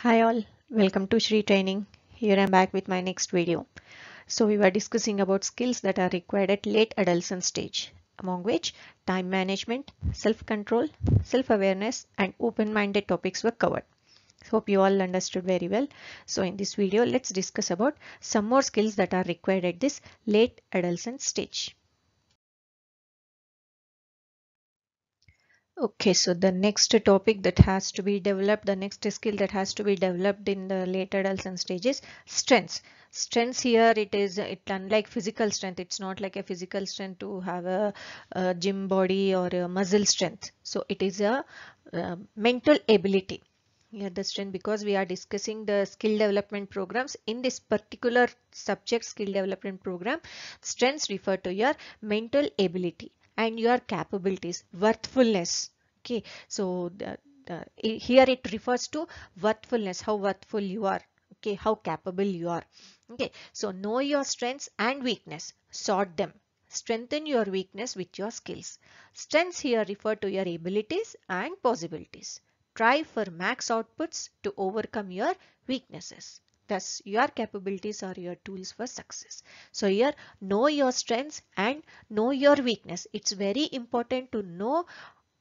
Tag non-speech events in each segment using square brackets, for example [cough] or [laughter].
Hi all, welcome to Shri Training. Here I'm back with my next video. So we were discussing about skills that are required at late adolescent stage, among which time management, self-control, self-awareness and open-minded topics were covered. Hope you all understood very well. So in this video, let's discuss about some more skills that are required at this late adolescent stage. Okay, so the next topic that has to be developed, the next skill that has to be developed in the later adolescent stage is strengths. Strengths here, it is it unlike physical strength. It's not like a physical strength to have a, a gym body or a muscle strength. So it is a, a mental ability. Yeah, the strength because we are discussing the skill development programs in this particular subject skill development program strengths refer to your mental ability and your capabilities, worthfulness. Okay, so the, the, here it refers to worthfulness, how worthful you are. Okay, how capable you are. Okay, so know your strengths and weakness, sort them. Strengthen your weakness with your skills. Strengths here refer to your abilities and possibilities. Try for max outputs to overcome your weaknesses. Thus your capabilities are your tools for success. So here know your strengths and know your weakness. It's very important to know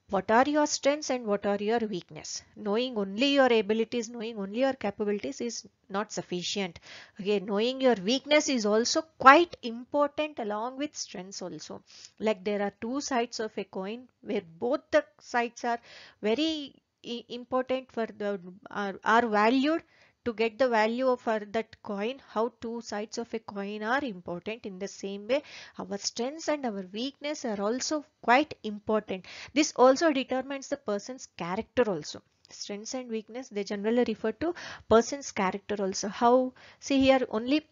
what are your strengths and what are your weakness. Knowing only your abilities, knowing only your capabilities is not sufficient. Okay, knowing your weakness is also quite important along with strengths also. Like there are two sides of a coin where both the sides are very important for the are, are valued to get the value of our, uh, that coin how two sides of a coin are important in the same way our strengths and our weakness are also quite important this also determines the person's character also strengths and weakness they generally refer to person's character also how see here only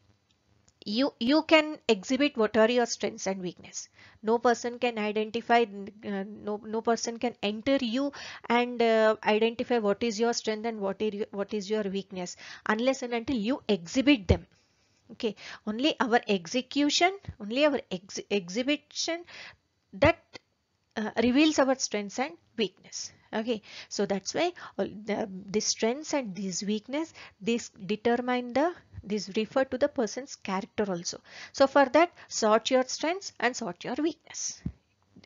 you you can exhibit what are your strengths and weakness no person can identify uh, no no person can enter you and uh, identify what is your strength and what is what is your weakness unless and until you exhibit them okay only our execution only our ex exhibition that uh, reveals our strengths and weakness okay so that's why all the, uh, the strengths and these weakness this determine the this refer to the person's character also. So for that, sort your strengths and sort your weakness.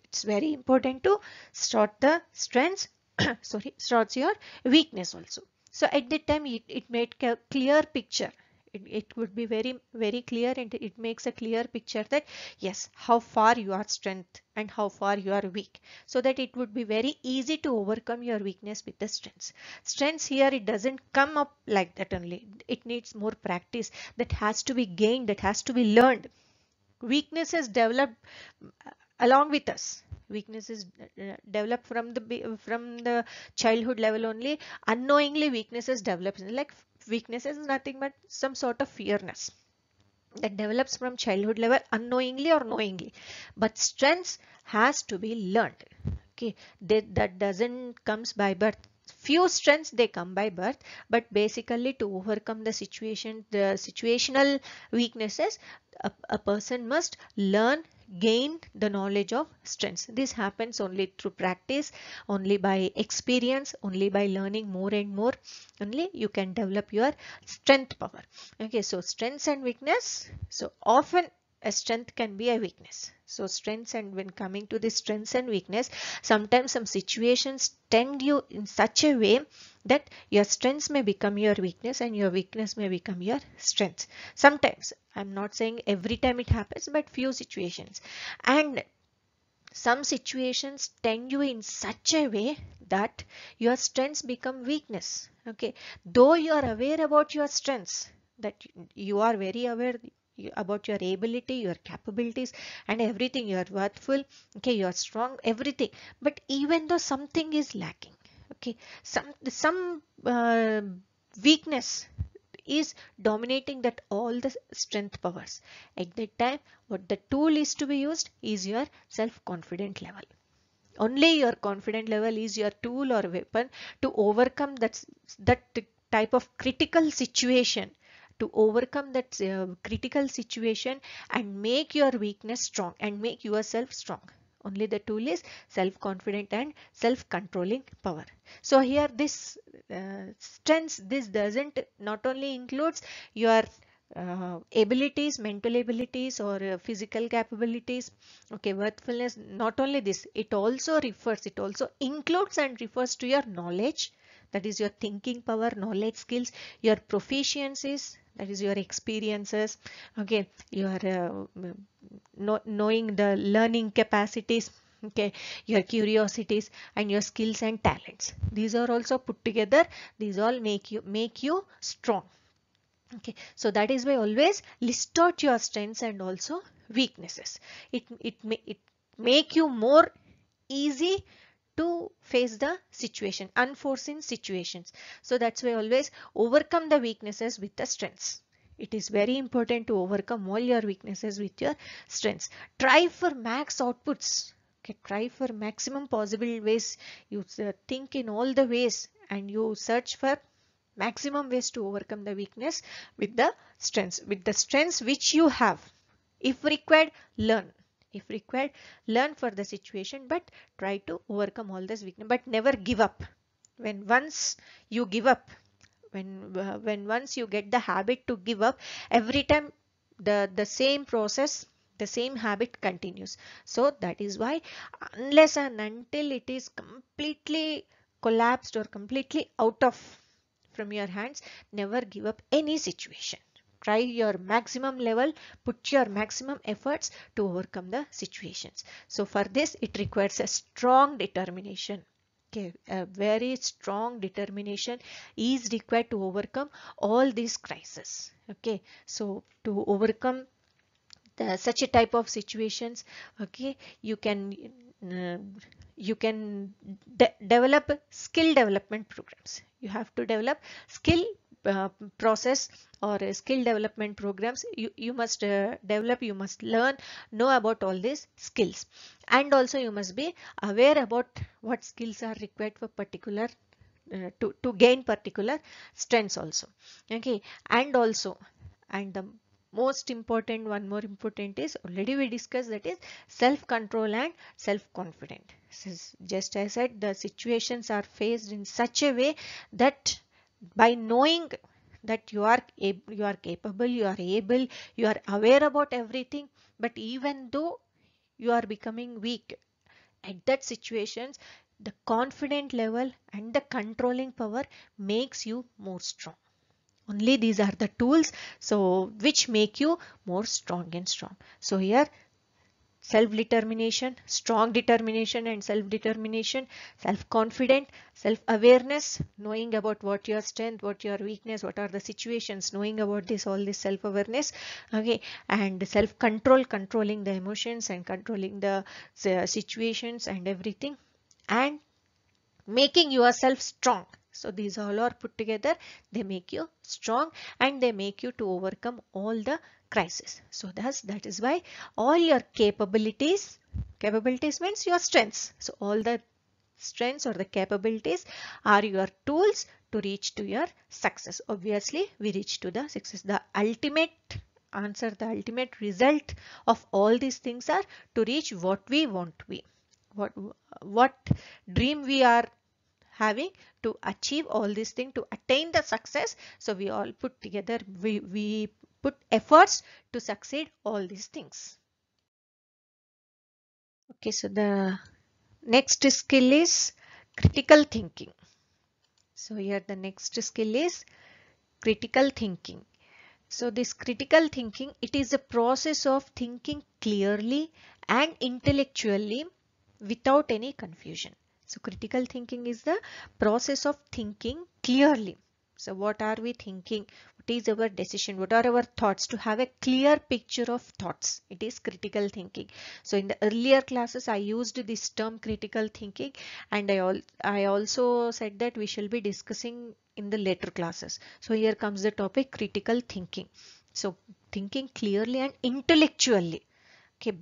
It's very important to sort the strengths, [coughs] sorry, sort your weakness also. So at that time, it, it made clear picture it, would be very very clear and it makes a clear picture that yes how far you are strength and how far you are weak so that it would be very easy to overcome your weakness with the strengths strengths here it doesn't come up like that only it needs more practice that has to be gained that has to be learned weaknesses develop uh, along with us weaknesses uh, develop from the from the childhood level only unknowingly weaknesses develops like weakness is nothing but some sort of fearness that develops from childhood level unknowingly or knowingly but strengths has to be learned okay that, that doesn't comes by birth few strengths they come by birth but basically to overcome the situation the situational weaknesses a, a person must learn gain the knowledge of strengths this happens only through practice only by experience only by learning more and more only you can develop your strength power okay so strengths and weakness so often a strength can be a weakness. So strengths and when coming to the strengths and weakness, sometimes some situations tend you in such a way that your strengths may become your weakness and your weakness may become your strengths. Sometimes, I'm not saying every time it happens, but few situations. And some situations tend you in such a way that your strengths become weakness. Okay, though you are aware about your strengths, that you are very aware about your ability, your capabilities and everything. You are worthful. Okay. You are strong, everything. But even though something is lacking, okay, some, some uh, weakness is dominating that all the strength powers. At that time, what the tool is to be used is your self-confident level. Only your confident level is your tool or weapon to overcome that, that type of critical situation to overcome that uh, critical situation and make your weakness strong and make yourself strong only the tool is self-confident and self-controlling power. So here this uh, strengths, this doesn't not only includes your uh, abilities, mental abilities or uh, physical capabilities, okay, worthfulness, not only this, it also refers, it also includes and refers to your knowledge, that is your thinking power, knowledge skills, your proficiencies, that is your experiences okay your uh, know, knowing the learning capacities okay your curiosities and your skills and talents these are also put together these all make you make you strong okay so that is why always list out your strengths and also weaknesses it it may it make you more easy to face the situation, unforeseen situations. So that's why always overcome the weaknesses with the strengths. It is very important to overcome all your weaknesses with your strengths. Try for max outputs. Okay, try for maximum possible ways. You uh, think in all the ways and you search for maximum ways to overcome the weakness with the strengths, with the strengths which you have. If required, learn if required learn for the situation but try to overcome all this weakness but never give up when once you give up when uh, when once you get the habit to give up every time the the same process the same habit continues so that is why unless and until it is completely collapsed or completely out of from your hands never give up any situation try your maximum level, put your maximum efforts to overcome the situations. So for this, it requires a strong determination. Okay, a very strong determination is required to overcome all these crises. Okay, so to overcome the, such a type of situations, okay, you can uh, you can de develop skill development programs. You have to develop skill uh, process or uh, skill development programs you, you must uh, develop you must learn know about all these skills and also you must be aware about what skills are required for particular uh, to, to gain particular strengths also okay and also and the most important one more important is already we discussed that is self-control and self-confident just as I said the situations are faced in such a way that by knowing that you are you are capable, you are able, you are aware about everything, but even though you are becoming weak at that situations, the confident level and the controlling power makes you more strong. Only these are the tools so which make you more strong and strong. So here self-determination, strong determination and self-determination, self-confident, self-awareness, knowing about what your strength, what your weakness, what are the situations, knowing about this, all this self-awareness, okay, and self-control, controlling the emotions and controlling the, the situations and everything, and making yourself strong. So these all are put together, they make you strong and they make you to overcome all the crisis. So thus that is why all your capabilities, capabilities means your strengths. So all the strengths or the capabilities are your tools to reach to your success. Obviously we reach to the success. The ultimate answer, the ultimate result of all these things are to reach what we want to be. What, what dream we are having to achieve all these things to attain the success so we all put together we we put efforts to succeed all these things. Okay, so the next skill is critical thinking. So here the next skill is critical thinking. So this critical thinking, it is a process of thinking clearly and intellectually without any confusion. So critical thinking is the process of thinking clearly. So what are we thinking? what is our decision, what are our thoughts, to have a clear picture of thoughts. It is critical thinking. So in the earlier classes, I used this term critical thinking and I, al I also said that we shall be discussing in the later classes. So here comes the topic critical thinking. So thinking clearly and intellectually okay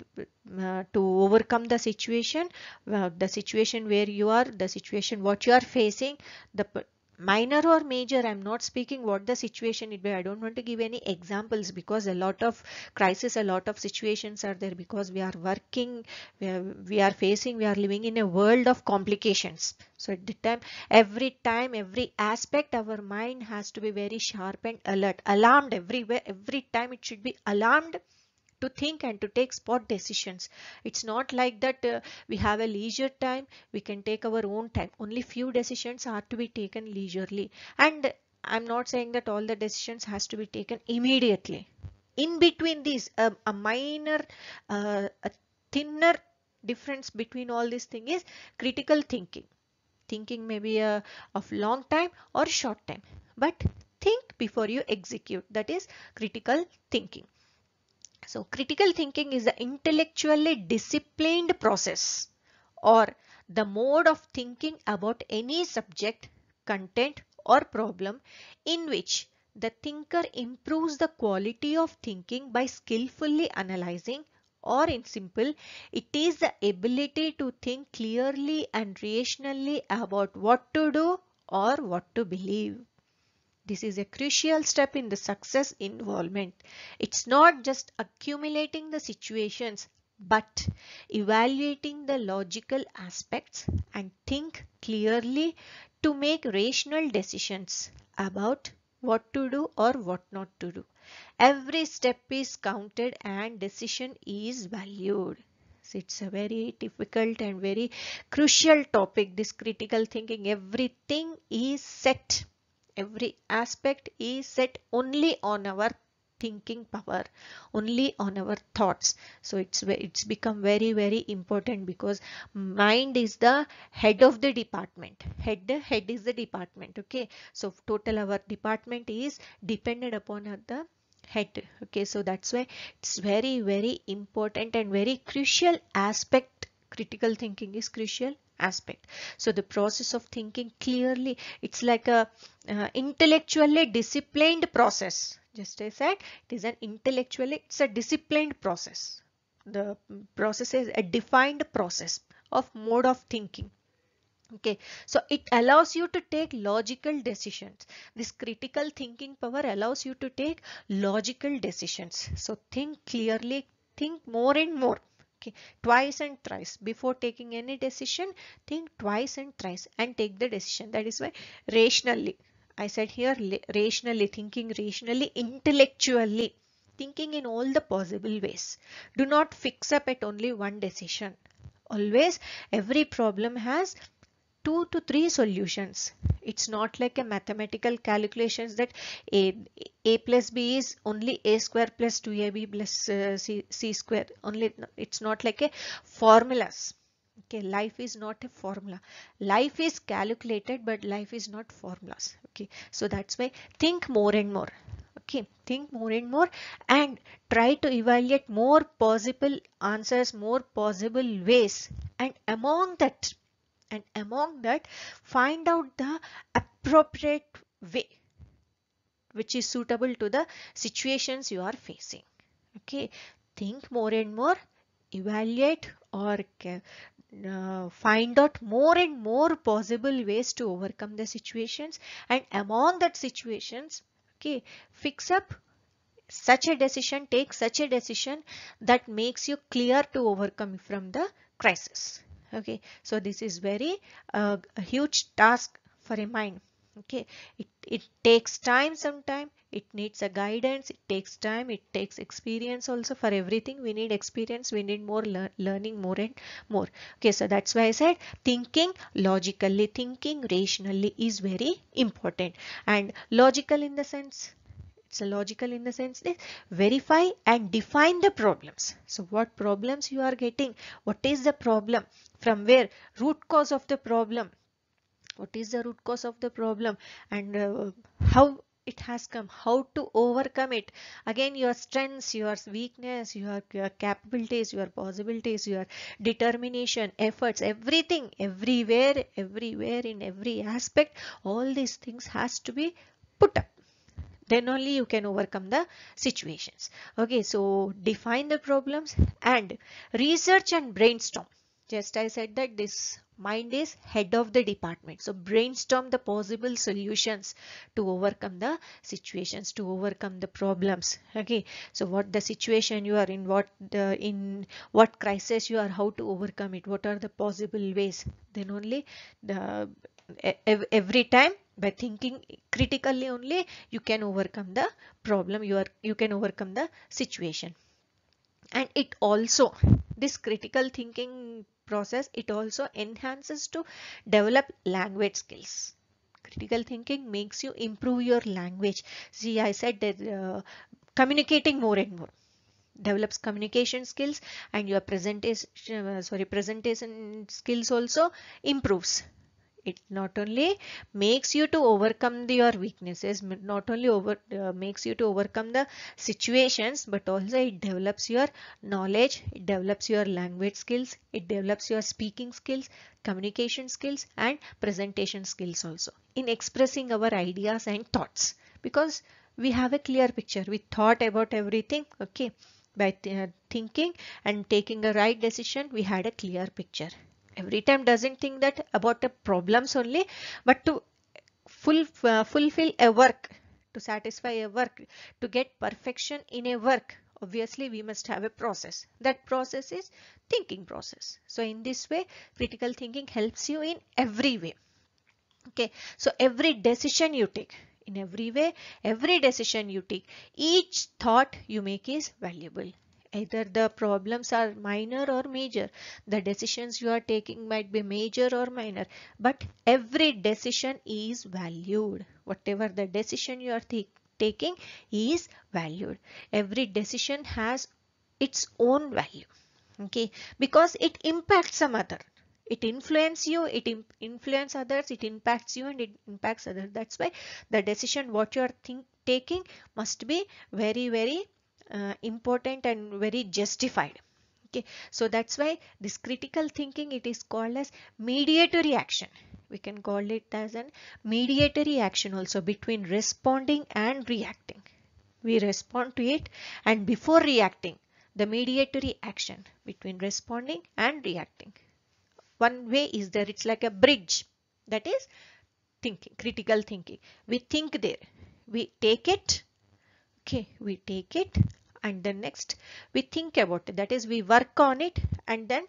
uh, to overcome the situation uh, the situation where you are the situation what you are facing the minor or major i'm not speaking what the situation it be i don't want to give any examples because a lot of crisis a lot of situations are there because we are working we are, we are facing we are living in a world of complications so at the time every time every aspect our mind has to be very sharp and alert alarmed everywhere every time it should be alarmed to think and to take spot decisions. It's not like that uh, we have a leisure time, we can take our own time. Only few decisions are to be taken leisurely. And I'm not saying that all the decisions has to be taken immediately. In between these, a minor, uh, a thinner difference between all these things is critical thinking. Thinking may be uh, of long time or short time, but think before you execute. That is critical thinking. So critical thinking is the intellectually disciplined process or the mode of thinking about any subject, content or problem in which the thinker improves the quality of thinking by skillfully analyzing or in simple, it is the ability to think clearly and rationally about what to do or what to believe. This is a crucial step in the success involvement. It's not just accumulating the situations, but evaluating the logical aspects and think clearly to make rational decisions about what to do or what not to do. Every step is counted and decision is valued. So it's a very difficult and very crucial topic, this critical thinking. Everything is set every aspect is set only on our thinking power only on our thoughts so it's it's become very very important because mind is the head of the department head head is the department okay so total our department is dependent upon the head okay so that's why it's very very important and very crucial aspect critical thinking is crucial aspect so the process of thinking clearly it's like a uh, intellectually disciplined process just as that it is an intellectually it's a disciplined process the process is a defined process of mode of thinking okay so it allows you to take logical decisions this critical thinking power allows you to take logical decisions so think clearly think more and more twice and thrice before taking any decision think twice and thrice and take the decision that is why rationally i said here rationally thinking rationally intellectually thinking in all the possible ways do not fix up at only one decision always every problem has two to three solutions. It's not like a mathematical calculations that a, a plus b is only a square plus 2ab plus uh, c, c square. Only it's not like a formulas. Okay, life is not a formula. Life is calculated, but life is not formulas. Okay, so that's why think more and more. Okay, think more and more and try to evaluate more possible answers, more possible ways. And among that, and among that find out the appropriate way which is suitable to the situations you are facing okay think more and more evaluate or uh, find out more and more possible ways to overcome the situations and among that situations okay fix up such a decision take such a decision that makes you clear to overcome from the crisis okay so this is very uh, a huge task for a mind okay it, it takes time sometime it needs a guidance it takes time it takes experience also for everything we need experience we need more lear learning more and more okay so that's why i said thinking logically thinking rationally is very important and logical in the sense so logical in the sense is verify and define the problems. So what problems you are getting? What is the problem? From where? Root cause of the problem. What is the root cause of the problem? And uh, how it has come how to overcome it again your strengths your weakness your, your capabilities your possibilities your determination efforts everything everywhere everywhere in every aspect all these things has to be put up then only you can overcome the situations okay so define the problems and research and brainstorm just i said that this mind is head of the department so brainstorm the possible solutions to overcome the situations to overcome the problems okay so what the situation you are in what the, in what crisis you are how to overcome it what are the possible ways then only the every time by thinking critically only you can overcome the problem you are you can overcome the situation and it also this critical thinking process it also enhances to develop language skills critical thinking makes you improve your language see i said that uh, communicating more and more develops communication skills and your presentation uh, sorry presentation skills also improves it not only makes you to overcome the, your weaknesses, not only over uh, makes you to overcome the situations, but also it develops your knowledge, it develops your language skills, it develops your speaking skills, communication skills and presentation skills also in expressing our ideas and thoughts because we have a clear picture. We thought about everything. Okay by th uh, thinking and taking a right decision we had a clear picture every time doesn't think that about the problems only but to full, uh, fulfill a work to satisfy a work to get perfection in a work obviously we must have a process that process is thinking process so in this way critical thinking helps you in every way okay so every decision you take in every way every decision you take each thought you make is valuable either the problems are minor or major the decisions you are taking might be major or minor but every decision is valued whatever the decision you are taking is valued every decision has its own value okay because it impacts some other it influences you it influences others it impacts you and it impacts others that's why the decision what you are think, taking must be very very uh, important and very justified okay so that's why this critical thinking it is called as mediatory action we can call it as an mediatory action also between responding and reacting we respond to it and before reacting the mediatory action between responding and reacting one way is there it's like a bridge that is thinking critical thinking we think there we take it okay we take it and then next we think about it that is we work on it and then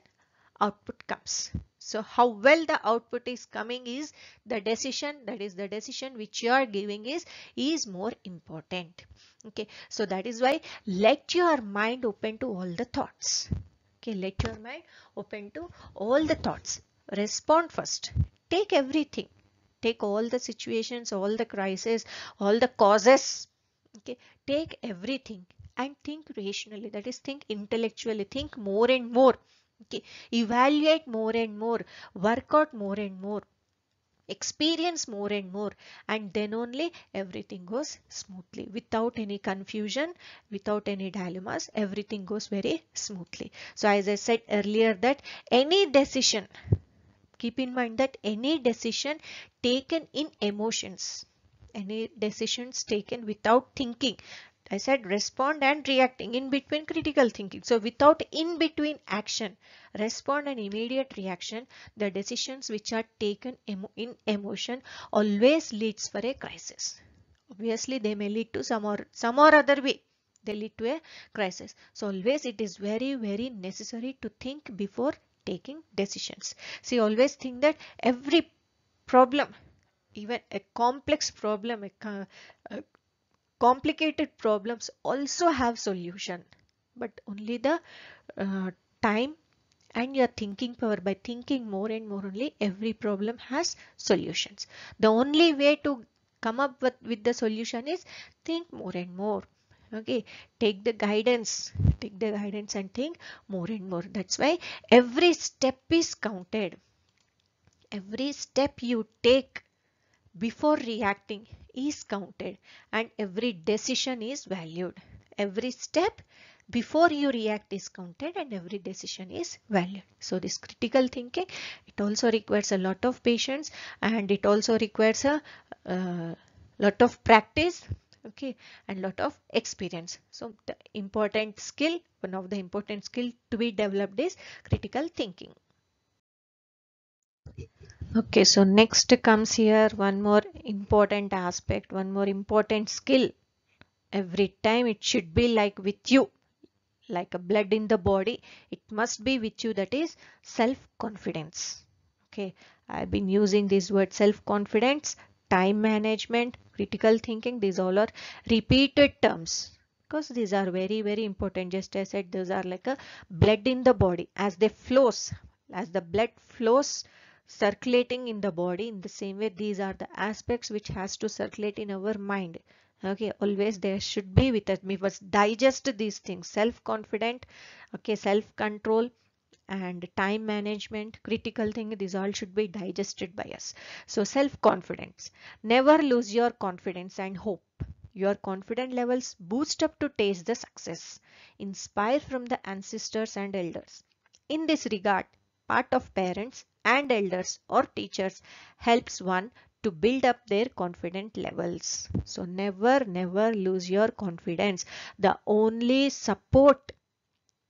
output comes. So how well the output is coming is the decision that is the decision which you are giving is is more important. Okay, so that is why let your mind open to all the thoughts. Okay, let your mind open to all the thoughts. Respond first. Take everything. Take all the situations, all the crises, all the causes. Okay, take everything and think rationally that is think intellectually think more and more okay evaluate more and more work out more and more experience more and more and then only everything goes smoothly without any confusion without any dilemmas everything goes very smoothly so as i said earlier that any decision keep in mind that any decision taken in emotions any decisions taken without thinking I said respond and reacting in between critical thinking. So without in between action, respond and immediate reaction, the decisions which are taken emo in emotion always leads for a crisis. Obviously, they may lead to some or some or other way. They lead to a crisis. So always it is very, very necessary to think before taking decisions. See, always think that every problem even a complex problem, a, a, complicated problems also have solution but only the uh, time and your thinking power by thinking more and more only every problem has solutions the only way to come up with, with the solution is think more and more okay take the guidance take the guidance and think more and more that's why every step is counted every step you take before reacting is counted and every decision is valued. Every step before you react is counted and every decision is valued. So this critical thinking, it also requires a lot of patience and it also requires a uh, lot of practice okay and lot of experience so the important skill one of the important skill to be developed is critical thinking okay so next comes here one more important aspect one more important skill every time it should be like with you like a blood in the body it must be with you that is self confidence okay i've been using this word self confidence time management critical thinking these all are repeated terms because these are very very important just i said those are like a blood in the body as they flows as the blood flows circulating in the body in the same way these are the aspects which has to circulate in our mind okay always there should be with us we must digest these things self-confident okay self-control and time management critical thing these all should be digested by us so self-confidence never lose your confidence and hope your confident levels boost up to taste the success inspire from the ancestors and elders in this regard part of parents and elders or teachers helps one to build up their confidence levels. So never, never lose your confidence. The only support,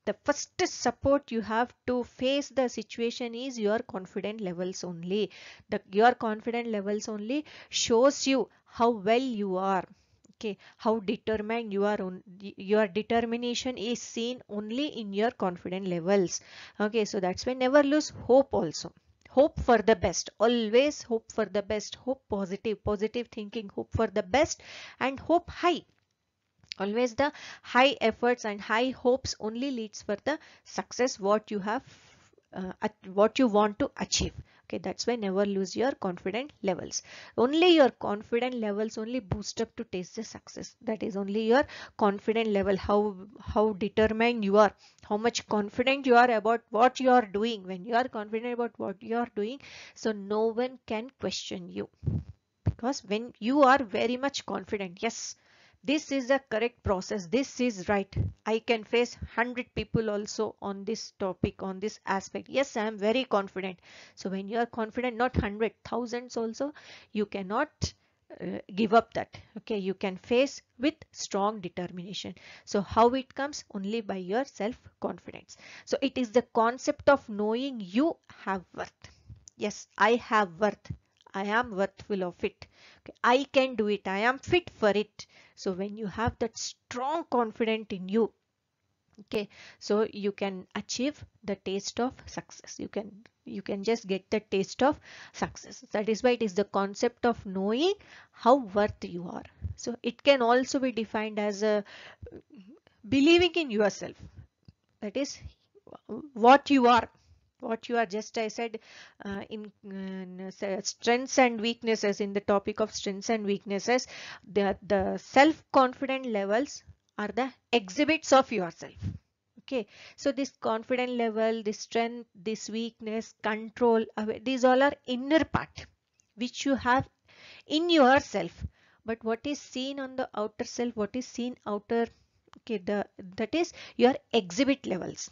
the first support you have to face the situation is your confidence levels only. The, your confidence levels only shows you how well you are. Okay, how determined you are on your determination is seen only in your confidence levels. Okay, so that's why never lose hope also hope for the best always hope for the best hope positive positive thinking hope for the best and hope high always the high efforts and high hopes only leads for the success what you have uh, what you want to achieve Okay, that's why never lose your confident levels. Only your confident levels only boost up to taste the success. That is only your confident level, how, how determined you are, how much confident you are about what you are doing. When you are confident about what you are doing, so no one can question you. Because when you are very much confident, yes, this is a correct process this is right i can face 100 people also on this topic on this aspect yes i am very confident so when you are confident not hundred thousands also you cannot uh, give up that okay you can face with strong determination so how it comes only by your self confidence so it is the concept of knowing you have worth yes i have worth I am worthful of it. Okay, I can do it. I am fit for it. So when you have that strong confidence in you, okay, so you can achieve the taste of success. You can you can just get the taste of success. That is why it is the concept of knowing how worth you are. So it can also be defined as a uh, believing in yourself. That is what you are what you are just I said uh, in uh, uh, strengths and weaknesses in the topic of strengths and weaknesses the, the self-confident levels are the exhibits of yourself okay so this confident level this strength this weakness control these all are inner part which you have in yourself but what is seen on the outer self what is seen outer okay the that is your exhibit levels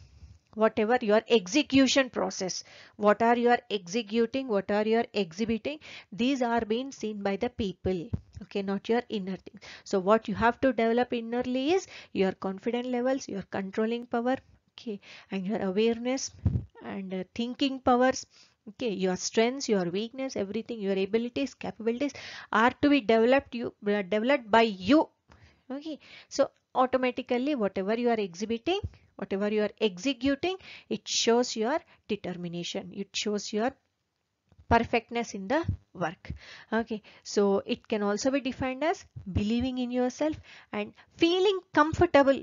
whatever your execution process what are you are executing what are you are exhibiting these are being seen by the people okay not your inner thing so what you have to develop innerly is your confident levels your controlling power okay and your awareness and uh, thinking powers okay your strengths your weakness everything your abilities capabilities are to be developed you uh, developed by you okay so automatically whatever you are exhibiting whatever you are executing it shows your determination it shows your perfectness in the work okay so it can also be defined as believing in yourself and feeling comfortable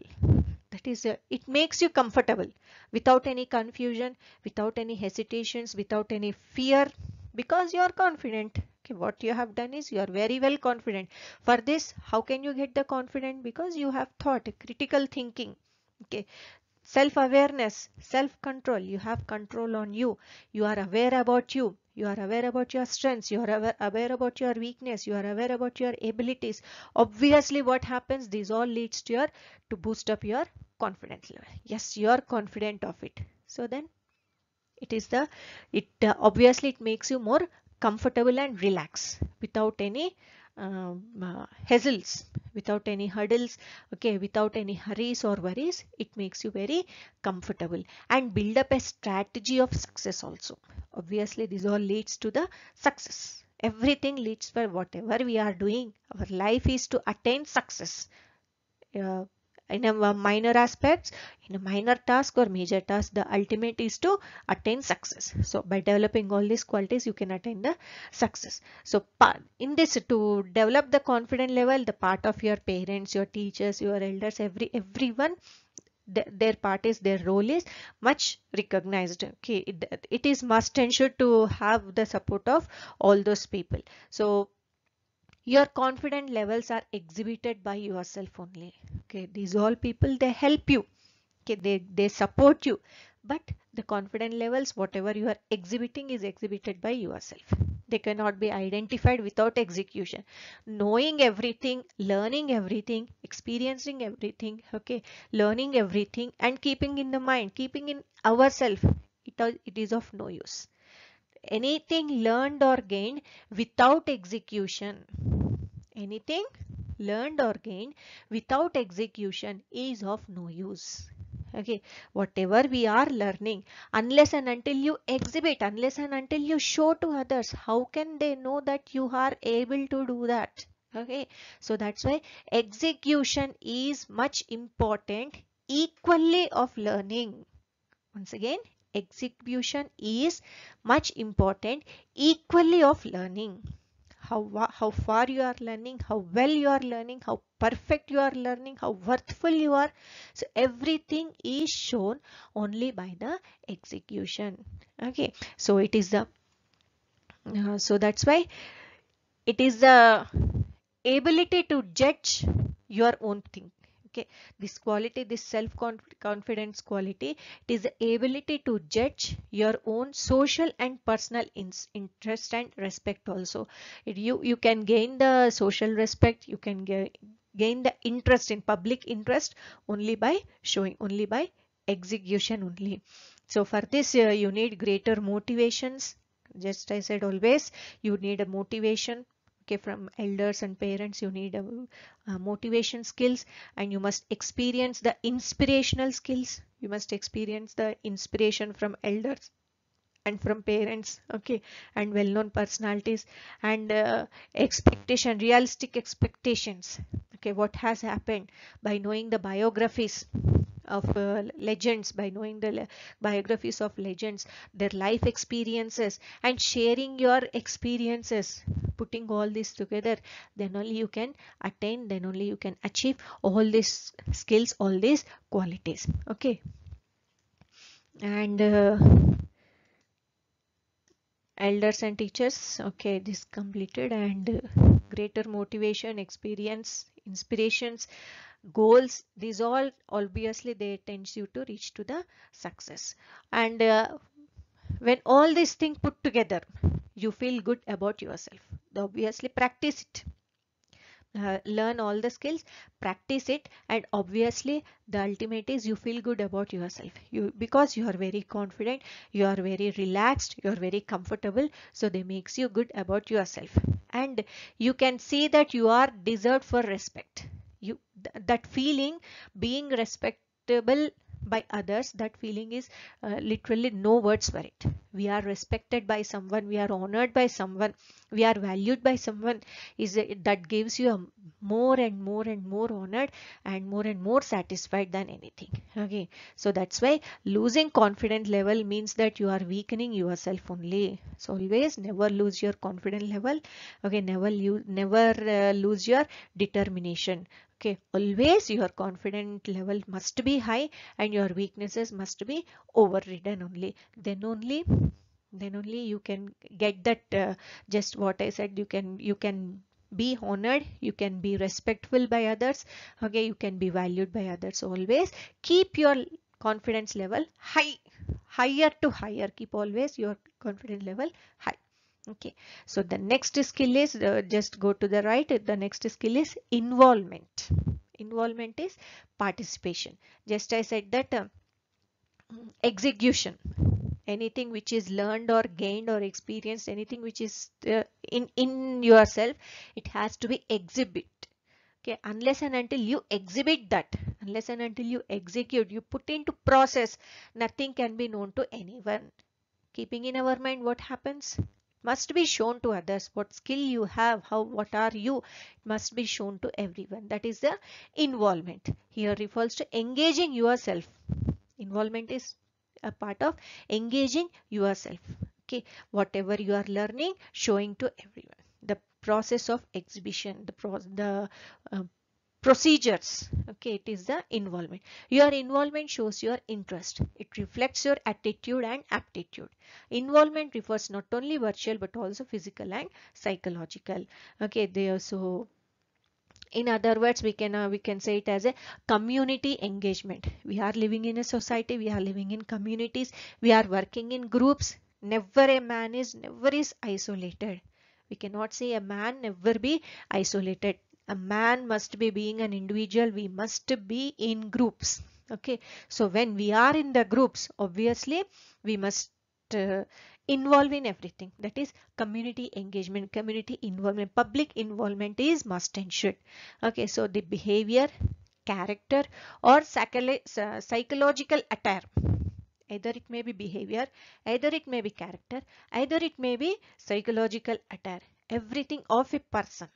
that is uh, it makes you comfortable without any confusion without any hesitations without any fear because you are confident okay what you have done is you are very well confident for this how can you get the confident because you have thought critical thinking okay Self-awareness, self-control, you have control on you. You are aware about you. You are aware about your strengths. You are aware, about your weakness. You are aware about your abilities. Obviously, what happens? These all leads to your, to boost up your confidence level. Yes, you are confident of it. So then it is the, it uh, obviously it makes you more comfortable and relax without any um, hassles without any hurdles okay without any hurries or worries it makes you very comfortable and build up a strategy of success also obviously this all leads to the success everything leads for whatever we are doing our life is to attain success uh, in a minor aspects in a minor task or major task the ultimate is to attain success so by developing all these qualities you can attain the success so in this to develop the confident level the part of your parents your teachers your elders every everyone their part is their role is much recognized okay it, it is must ensure to have the support of all those people so your confident levels are exhibited by yourself only okay these all people they help you okay they they support you but the confident levels whatever you are exhibiting is exhibited by yourself they cannot be identified without execution knowing everything learning everything experiencing everything okay learning everything and keeping in the mind keeping in ourself it, it is of no use anything learned or gained without execution Anything learned or gained without execution is of no use. Okay, whatever we are learning, unless and until you exhibit, unless and until you show to others, how can they know that you are able to do that? Okay, so that's why execution is much important equally of learning. Once again, execution is much important equally of learning how, how far you are learning, how well you are learning, how perfect you are learning, how worthful you are. So everything is shown only by the execution. Okay, so it is the, uh, so that's why it is the ability to judge your own thing okay this quality this self confidence quality it is the ability to judge your own social and personal in interest and respect also it, you you can gain the social respect you can gain the interest in public interest only by showing only by execution only so for this uh, you need greater motivations just i said always you need a motivation okay from elders and parents you need a, uh, a uh, motivation skills and you must experience the inspirational skills you must experience the inspiration from elders and from parents okay and well-known personalities and uh, expectation realistic expectations okay what has happened by knowing the biographies of uh, legends by knowing the biographies of legends their life experiences and sharing your experiences putting all this together then only you can attain then only you can achieve all these skills all these qualities okay and uh, elders and teachers okay this completed and uh, greater motivation experience inspirations goals these all obviously they tends you to reach to the success and uh, when all these things put together you feel good about yourself obviously practice it uh, learn all the skills practice it and obviously the ultimate is you feel good about yourself you because you are very confident you are very relaxed you are very comfortable so they makes you good about yourself and you can see that you are deserved for respect you th that feeling being respectable by others that feeling is uh, literally no words for it we are respected by someone we are honored by someone we are valued by someone is that gives you a more and more and more honored and more and more satisfied than anything okay so that's why losing confidence level means that you are weakening yourself only so always never lose your confidence level okay never you never uh, lose your determination okay always your confident level must be high and your weaknesses must be overridden only then only then only you can get that uh, just what i said you can you can be honored you can be respectful by others okay you can be valued by others always keep your confidence level high higher to higher keep always your confidence level high okay so the next skill is uh, just go to the right the next skill is involvement involvement is participation just i said that uh, execution anything which is learned or gained or experienced, anything which is uh, in, in yourself, it has to be exhibit. Okay, unless and until you exhibit that, unless and until you execute, you put into process, nothing can be known to anyone. Keeping in our mind what happens? Must be shown to others. What skill you have, how, what are you, it must be shown to everyone. That is the involvement. Here refers to engaging yourself. Involvement is a part of engaging yourself. Okay, whatever you are learning, showing to everyone. The process of exhibition, the pro the uh, procedures okay it is the involvement your involvement shows your interest it reflects your attitude and aptitude involvement refers not only virtual but also physical and psychological okay they also in other words we can uh, we can say it as a community engagement we are living in a society we are living in communities we are working in groups never a man is never is isolated we cannot say a man never be isolated a man must be being an individual we must be in groups okay so when we are in the groups obviously we must uh, Involving in everything that is community engagement community involvement public involvement is must and should. okay so the behavior character or uh, psychological attire either it may be behavior either it may be character either it may be psychological attire everything of a person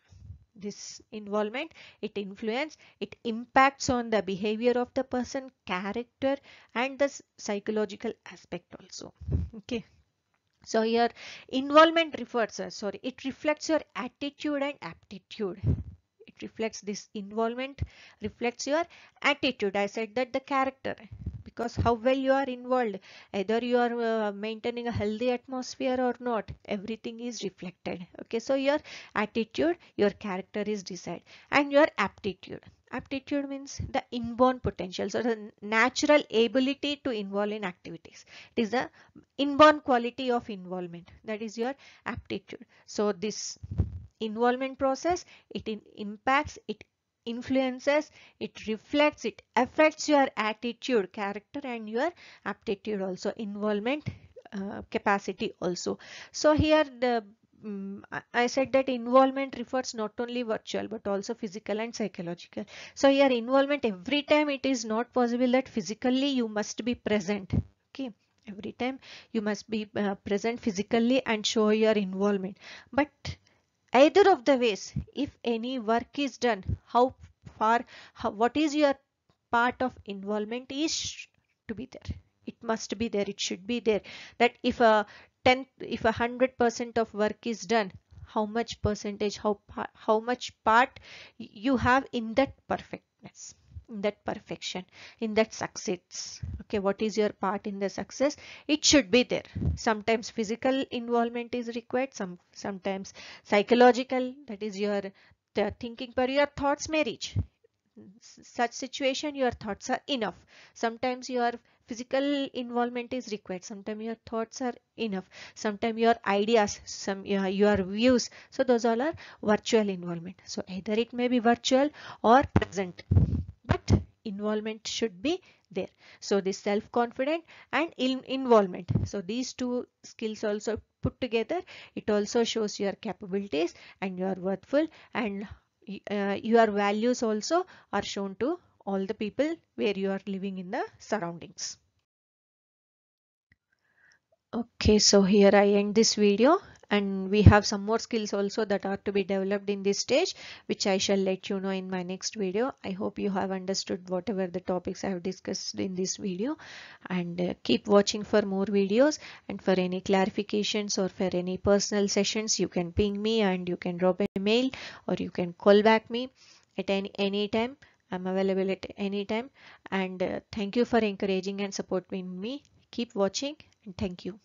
this involvement it influence it impacts on the behavior of the person character and the psychological aspect also okay so here involvement refers, sorry, it reflects your attitude and aptitude. It reflects this involvement, reflects your attitude. I said that the character because how well you are involved either you are uh, maintaining a healthy atmosphere or not everything is reflected okay so your attitude your character is decided and your aptitude aptitude means the inborn potential so the natural ability to involve in activities it is the inborn quality of involvement that is your aptitude so this involvement process it impacts it influences, it reflects, it affects your attitude, character and your aptitude also, involvement uh, capacity also. So here the mm, I said that involvement refers not only virtual but also physical and psychological. So here involvement every time it is not possible that physically you must be present. Okay every time you must be uh, present physically and show your involvement but either of the ways if any work is done how far how, what is your part of involvement is to be there it must be there it should be there that if a 10 if a 100 percent of work is done how much percentage how how much part you have in that perfectness in that perfection in that success okay what is your part in the success it should be there sometimes physical involvement is required some sometimes psychological that is your the thinking but your thoughts may reach such situation your thoughts are enough sometimes your physical involvement is required sometimes your thoughts are enough sometimes your ideas some your, your views so those all are virtual involvement so either it may be virtual or present involvement should be there. So this self-confident and involvement. So these two skills also put together, it also shows your capabilities and you are worthful and uh, your values also are shown to all the people where you are living in the surroundings. Okay, so here I end this video and we have some more skills also that are to be developed in this stage which I shall let you know in my next video. I hope you have understood whatever the topics I have discussed in this video and uh, keep watching for more videos and for any clarifications or for any personal sessions you can ping me and you can drop an email or you can call back me at any, any time. I'm available at any time and uh, thank you for encouraging and supporting me. Keep watching and thank you.